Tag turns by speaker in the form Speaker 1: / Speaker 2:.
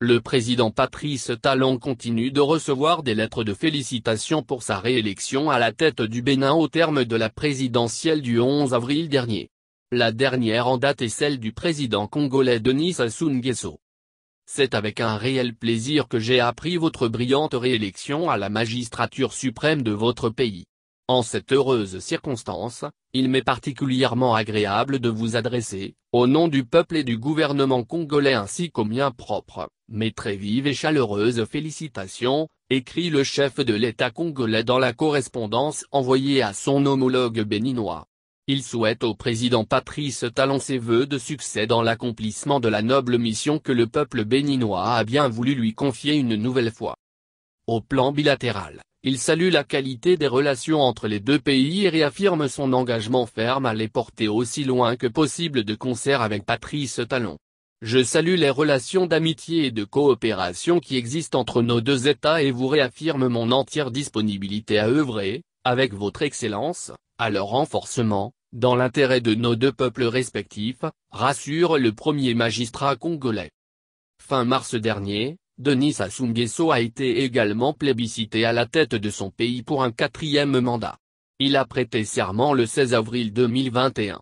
Speaker 1: Le président Patrice Talon continue de recevoir des lettres de félicitations pour sa réélection à la tête du Bénin au terme de la présidentielle du 11 avril dernier. La dernière en date est celle du président congolais Denis Sassou Nguesso. C'est avec un réel plaisir que j'ai appris votre brillante réélection à la magistrature suprême de votre pays. En cette heureuse circonstance, il m'est particulièrement agréable de vous adresser, au nom du peuple et du gouvernement congolais ainsi qu'au mien propre, mes très vives et chaleureuses félicitations, écrit le chef de l'État congolais dans la correspondance envoyée à son homologue béninois. Il souhaite au président Patrice Talon ses vœux de succès dans l'accomplissement de la noble mission que le peuple béninois a bien voulu lui confier une nouvelle fois. Au plan bilatéral, il salue la qualité des relations entre les deux pays et réaffirme son engagement ferme à les porter aussi loin que possible de concert avec Patrice Talon. Je salue les relations d'amitié et de coopération qui existent entre nos deux États et vous réaffirme mon entière disponibilité à œuvrer, avec votre Excellence, à leur renforcement, dans l'intérêt de nos deux peuples respectifs, rassure le premier magistrat congolais. Fin mars dernier, Denis Sassou a été également plébiscité à la tête de son pays pour un quatrième mandat. Il a prêté serment le 16 avril 2021.